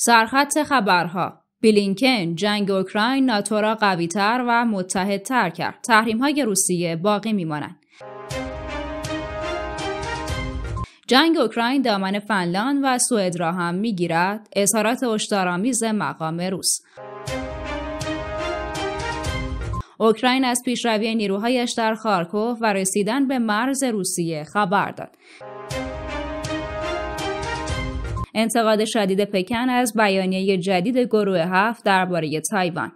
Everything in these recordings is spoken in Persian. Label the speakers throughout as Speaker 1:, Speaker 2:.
Speaker 1: سرخط خبرها بلینکن جنگ اوکراین ناتو را قویتر و متحدتر کرد های روسیه باقی میمانند جنگ اوکراین دامن فنلاند و سوئد را هم میگیرد اظهارات هشدارآمیز مقام روس اوکراین از پیشروی نیروهایش در خارکوف و رسیدن به مرز روسیه خبر داد انتقاد شدید پکن از بیانیه جدید گروه هفت درباره تایوان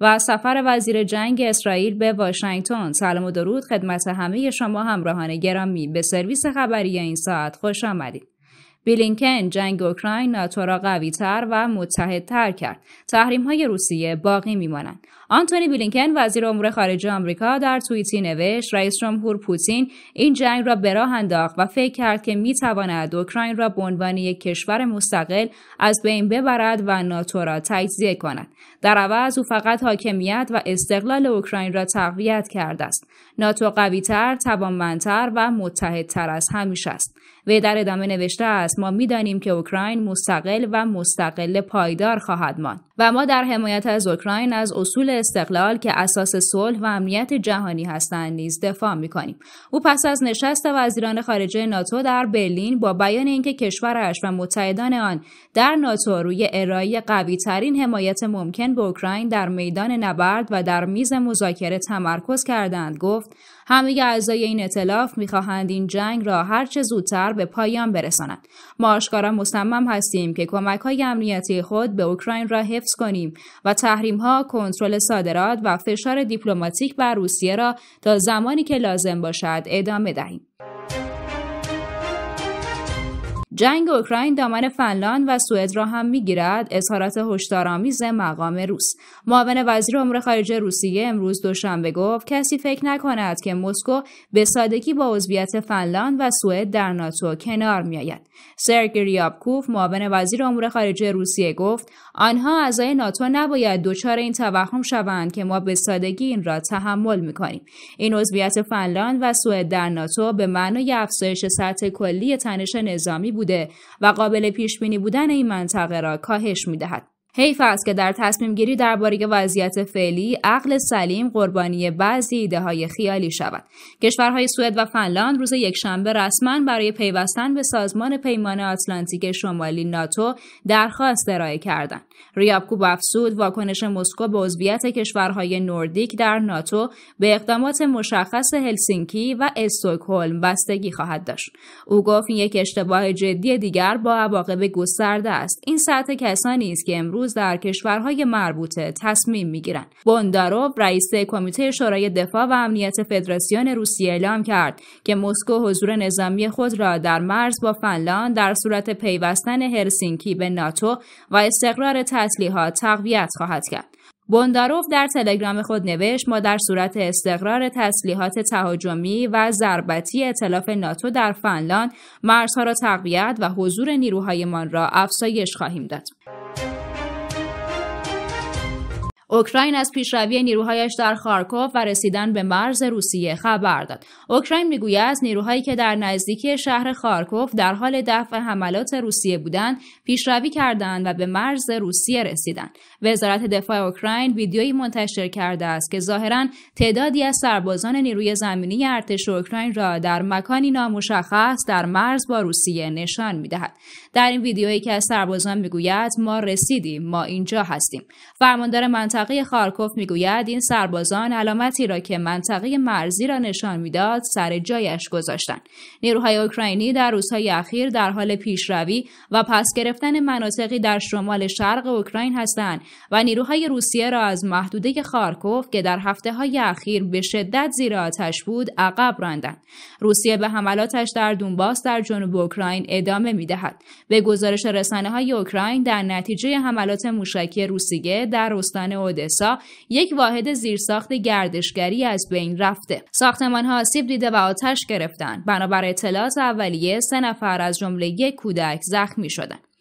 Speaker 1: و سفر وزیر جنگ اسرائیل به واشنگتن سلام و درود خدمت همه شما همراهان گرامی به سرویس خبری این ساعت خوش آمدید بلینکن جنگ اوکراین ناتو را قویتر و متحدتر کرد تحریم های روسیه باقی میمانند آنتونی بلینکن وزیر امور خارجه آمریکا در توییتی نوشت رئیس جمهور پوتین این جنگ را به راه انداخت و فکر کرد که میتواند اوکراین را به عنوان یک کشور مستقل از بین ببرد و ناتو را تجزیه کند در عوض او فقط حاکمیت و استقلال اوکراین را تقویت کرده است ناتو قویتر توانمندتر و متحدتر از همیشه است وی در ادامه نوشته است ما میدانیم که اوکراین مستقل و مستقل پایدار خواهد ماند و ما در حمایت از اوکراین از اصول استقلال که اساس صلح و امنیت جهانی هستند نیز دفاع میکنیم او پس از نشست وزیران خارجه ناتو در برلین با بیان اینکه کشورش و متحدان آن در ناتو روی ارائه قویترین حمایت ممکن به اوکراین در میدان نبرد و در میز مذاکره تمرکز کردند گفت همه اعضای این اطلاف میخواهند این جنگ را هرچه زودتر به پایان برسانند ما آشکارا مصمم هستیم که کمک های امنیتی خود به اوکراین را حفظ کنیم و تحریم ها کنترل صادرات و فشار دیپلماتیک بر روسیه را تا زمانی که لازم باشد ادامه دهیم جنگ اوکراین دامن فنلاند و سوئد را هم میگیرد اظهارات هشدارآمیز مقام روس معاون وزیر امور خارجه روسیه امروز دوشنبه گفت کسی فکر نکند که مسکو به سادگی با عضویت فنلاند و سوئد در ناتو کنار میآید سرگی ریابکوف معاون وزیر امور خارجه روسیه گفت آنها اعضای ناتو نباید دچار این توهم شوند که ما به سادگی این را تحمل میکنیم این عضویت فنلاند و سوئد در ناتو به معنای افزایش سطح کلی تنش نظامی بود و قابل پیش بینی بودن این منطقه را کاهش می دهد. حیف است که در تصمیم گیری درباره وضعیت فعلی عقل سلیم قربانی بعضی ایده های خیالی شود. کشورهای سوئد و فنلاند روز یکشنبه رسما برای پیوستن به سازمان پیمان آتلانتیک شمالی ناتو درخواست ارائه کردند. ریابکوب افسود واکنش مسکو به عضویت کشورهای نوردیک در ناتو به اقدامات مشخص هلسینکی و استوکهلم بستگی خواهد داشت. او گفت یک اشتباه جدی دیگر با عواقب گسترده است. این سطح کسانی است که امروز در کشورهای مربوطه تصمیم میگیرند بونداروف رئیس کمیته شورای دفاع و امنیت فدراسیون روسیه اعلام کرد که مسکو حضور نظامی خود را در مرز با فنلاند در صورت پیوستن هرسینکی به ناتو و استقرار تسلیحات تقویت خواهد کرد بونداروف در تلگرام خود نوشت ما در صورت استقرار تسلیحات تهاجمی و ضربتی اطلاف ناتو در فنلاند مرزها را تقویت و حضور نیروهایمان را افزایش خواهیم داد اوکراین از پیشروی نیروهایش در خارکوف و رسیدن به مرز روسیه خبر داد اوکراین میگوید از نیروهایی که در نزدیکی شهر خارکوف در حال دفع حملات روسیه بودند پیشروی کردند و به مرز روسیه رسیدند وزارت دفاع اوکراین ویدیویی منتشر کرده است که ظاهرا تعدادی از سربازان نیروی زمینی ارتش اوکراین را در مکانی نامشخص در مرز با روسیه نشان میدهد در این ویدیویی که از سربازان میگوید ما رسیدیم ما اینجا هستیم فرماندار منطقه منطقه خارکوف میگوید این سربازان علامتی را که منطقه مرزی را نشان میداد سر جایش گذاشتند نیروهای اوکراینی در روزهای اخیر در حال پیشروی و پس گرفتن مناطقی در شمال شرق اوکراین هستند و نیروهای روسیه را از محدوده خارکوف که در هفته های اخیر به شدت زیر آتش بود عقب راندند روسیه به حملاتش در دونباس در جنوب اوکراین ادامه میدهد به گزارش رسانه های اوکراین در نتیجه حملات موشکی روسیه در استان اودسا یک واحد زیرساخت گردشگری از بین رفته ساختمان ها آسیب دیده و آتش گرفتند بنابر اطلاعات اولیه سه نفر از جمله یک کودک زخمی شدند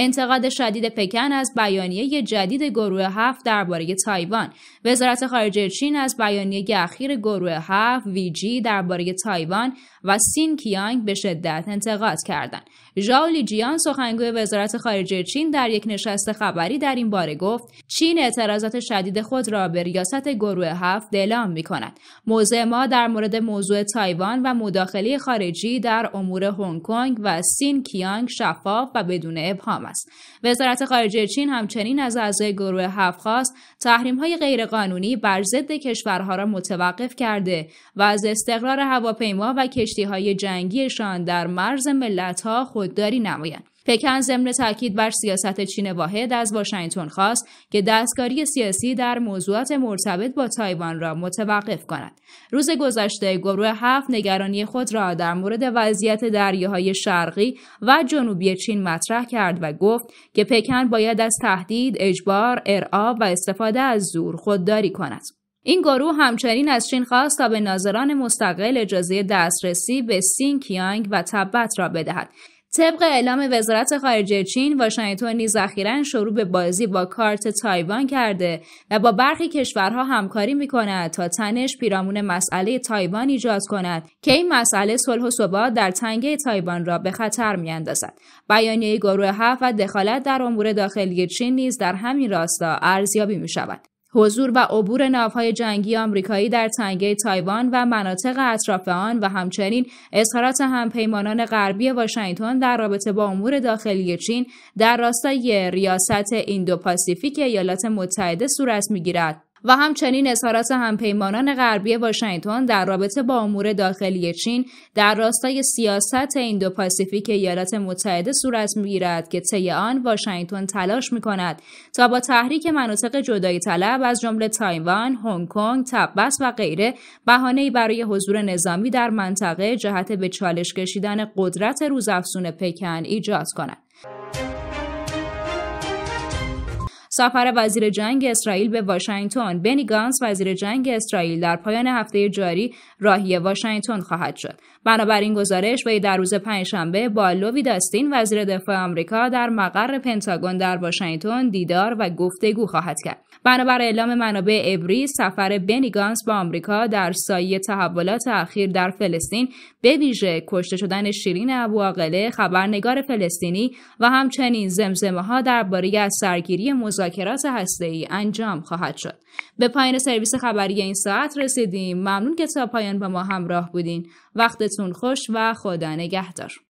Speaker 1: انتقاد شدید پکن از بیانیه جدید گروه هفت درباره تایوان وزارت خارجه چین از بیانیه اخیر گروه هفت ویجی درباره تایوان و سین کیانگ به شدت انتقاد کردند ژاو جیان سخنگوی وزارت خارجه چین در یک نشست خبری در این باره گفت چین اعتراضات شدید خود را به ریاست گروه هفت اعلام می کند موضع ما در مورد موضوع تایوان و مداخله خارجی در امور هنگ کنگ و سین کیانگ شفاف و بدون ابهام وزارت خارجه چین همچنین از اعضای گروه هفت خواست های غیرقانونی بر ضد کشورها را متوقف کرده و از استقرار هواپیما و های جنگیشان در مرز ها خودداری نمایند پکن ضمن تاکید بر سیاست چین واحد از واشنگتن خواست که دستکاری سیاسی در موضوعات مرتبط با تایوان را متوقف کند روز گذشته گروه هفت نگرانی خود را در مورد وضعیت دریاهای شرقی و جنوبی چین مطرح کرد و گفت که پکن باید از تهدید اجبار ارعاب و استفاده از زور خودداری کند این گروه همچنین از چین خواست تا به ناظران مستقل اجازه دسترسی به سینکیانگ و تبت را بدهد طبق اعلام وزارت خارجه چین واشنگتن نیز اخیرا شروع به بازی با کارت تایوان کرده و با برخی کشورها همکاری می تا تنش پیرامون مسئله تایوان ایجاد کند که این مسئله صلح و ثبات در تنگه تایوان را به خطر می اندازد. بیانیه گروه هفت و دخالت در امور داخلی چین نیز در همین راستا ارزیابی می حضور و عبور ناوهای جنگی آمریکایی در تنگه تایوان و مناطق اطراف آن و همچنین اظهارات همپیمانان غربی واشنگتن در رابطه با امور داخلی چین در راستای ریاست ایندوپاسیفیک ایالات متحده صورت میگیرد و همچنین اظهارات همپیمانان غربی واشنگتن در رابطه با امور داخلی چین در راستای سیاست ایندو پاسیفیک ایالات متحده صورت میگیرد که طی آن واشنگتن تلاش میکند تا با تحریک مناطق جدایی طلب از جمله تایوان هنگ کنگ تبس و غیره بهانهای برای حضور نظامی در منطقه جهت به چالش کشیدن قدرت روزافزون پکن ایجاد کند سفر وزیر جنگ اسرائیل به واشنگتن بنی گانس وزیر جنگ اسرائیل در پایان هفته جاری راهی واشنگتن خواهد شد بنابراین گزارش وی در روز پنجشنبه با لوی داستین وزیر دفاع آمریکا در مقر پنتاگون در واشنگتن دیدار و گفتگو خواهد کرد بنابر اعلام منابع ابری سفر بنی گانس با آمریکا در سایه تحولات اخیر در فلسطین به ویژه کشته شدن شیرین ابو خبرنگار فلسطینی و همچنین زمزمه ها درباره از سرگیری مذاکرات ای انجام خواهد شد. به پایان سرویس خبری این ساعت رسیدیم. ممنون که تا پایان با ما همراه بودین. وقتتون خوش و خدا نگهدار.